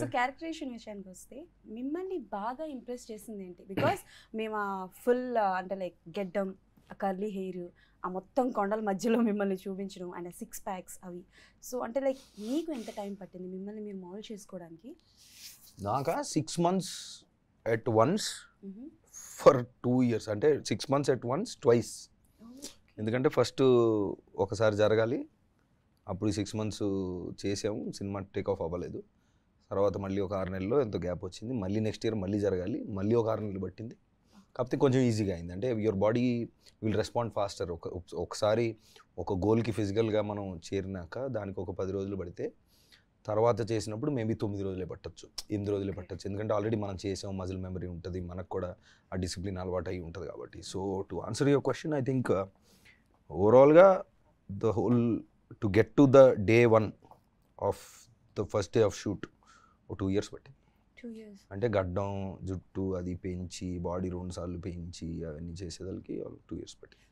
so characterisation విషయానికి వస్తే మిమ్మల్ని బాగా ఇంప్రెస్ చేసింది ఏంటి బికాస్ మేము ఫుల్ అంటే లైక్ గెడ్డం ఆ కర్లీ హెయిర్ ఆ మొత్తం కొండల మధ్యలో మిమ్మల్ని చూపించడం అండ్ సిక్స్ ప్యాక్స్ అవి సో అంటే లైక్ మీకు ఎంత టైం పట్టింది మిమ్మల్ని మీరు మాల్ చేసుకోవడానికి నాకా six months at once for two years అంటే six months at once twice ఎందుకంటే ఫస్ట్ ఒకసారి జరగాలి అప్పుడు సిక్స్ మంత్స్ చేసాము సినిమా టేక్ ఆఫ్ అవ్వలేదు తర్వాత మళ్ళీ ఒక ఆరు నెలల్లో ఎంతో గ్యాప్ వచ్చింది మళ్ళీ నెక్స్ట్ ఇయర్ మళ్ళీ జరగాలి మళ్ళీ ఒక ఆరు నెలలు పట్టింది కాకపోతే కొంచెం ఈజీగా అయింది అంటే your body will respond faster ఒక ఒకసారి ఒక గోల్కి ఫిజికల్గా మనం చేరినాక దానికి ఒక పది రోజులు పడితే తర్వాత చేసినప్పుడు మేబీ తొమ్మిది రోజులే పట్టచ్చు ఎనిమిది రోజులే పట్టచ్చు ఎందుకంటే ఆల్రెడీ మనం చేసాం మజిల్ మెమరీ ఉంటుంది మనకు కూడా ఆ డిసిప్లిన్ అలవాటు అయి ఉంటుంది కాబట్టి so to answer your question I think ఓవరాల్గా the whole to get to the day one of the first day of shoot ఓ టూ ఇయర్స్ పట్టింది అంటే గడ్డం జుట్టు అది పెంచి బాడీ రెండు సార్లు పెంచి అవన్నీ చేసేదానికి టూ ఇయర్స్ పట్టింది